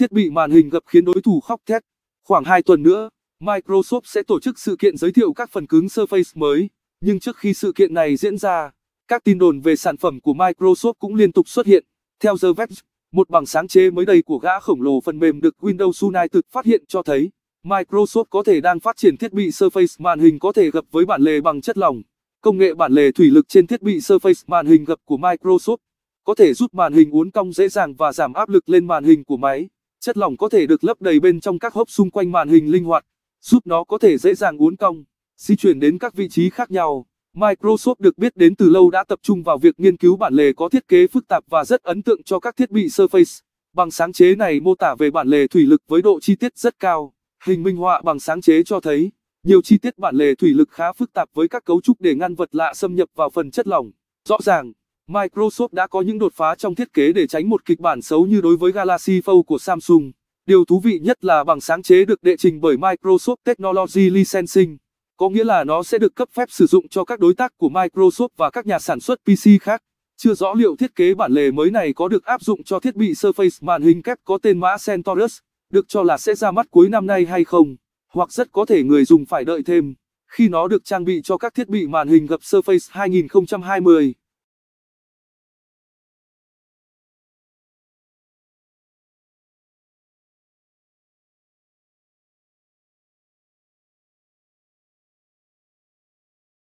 Thiết bị màn hình gập khiến đối thủ khóc thét. Khoảng 2 tuần nữa, Microsoft sẽ tổ chức sự kiện giới thiệu các phần cứng Surface mới. Nhưng trước khi sự kiện này diễn ra, các tin đồn về sản phẩm của Microsoft cũng liên tục xuất hiện. Theo The Web, một bằng sáng chế mới đây của gã khổng lồ phần mềm được Windows United phát hiện cho thấy, Microsoft có thể đang phát triển thiết bị Surface màn hình có thể gập với bản lề bằng chất lỏng. Công nghệ bản lề thủy lực trên thiết bị Surface màn hình gập của Microsoft có thể giúp màn hình uốn cong dễ dàng và giảm áp lực lên màn hình của máy chất lỏng có thể được lấp đầy bên trong các hốc xung quanh màn hình linh hoạt, giúp nó có thể dễ dàng uốn cong, di chuyển đến các vị trí khác nhau. Microsoft được biết đến từ lâu đã tập trung vào việc nghiên cứu bản lề có thiết kế phức tạp và rất ấn tượng cho các thiết bị Surface. Bằng sáng chế này mô tả về bản lề thủy lực với độ chi tiết rất cao. Hình minh họa bằng sáng chế cho thấy, nhiều chi tiết bản lề thủy lực khá phức tạp với các cấu trúc để ngăn vật lạ xâm nhập vào phần chất lỏng. Rõ ràng, Microsoft đã có những đột phá trong thiết kế để tránh một kịch bản xấu như đối với Galaxy Fold của Samsung. Điều thú vị nhất là bằng sáng chế được đệ trình bởi Microsoft Technology Licensing, có nghĩa là nó sẽ được cấp phép sử dụng cho các đối tác của Microsoft và các nhà sản xuất PC khác. Chưa rõ liệu thiết kế bản lề mới này có được áp dụng cho thiết bị Surface màn hình kép có tên mã Centaurus, được cho là sẽ ra mắt cuối năm nay hay không, hoặc rất có thể người dùng phải đợi thêm khi nó được trang bị cho các thiết bị màn hình gập Surface 2020.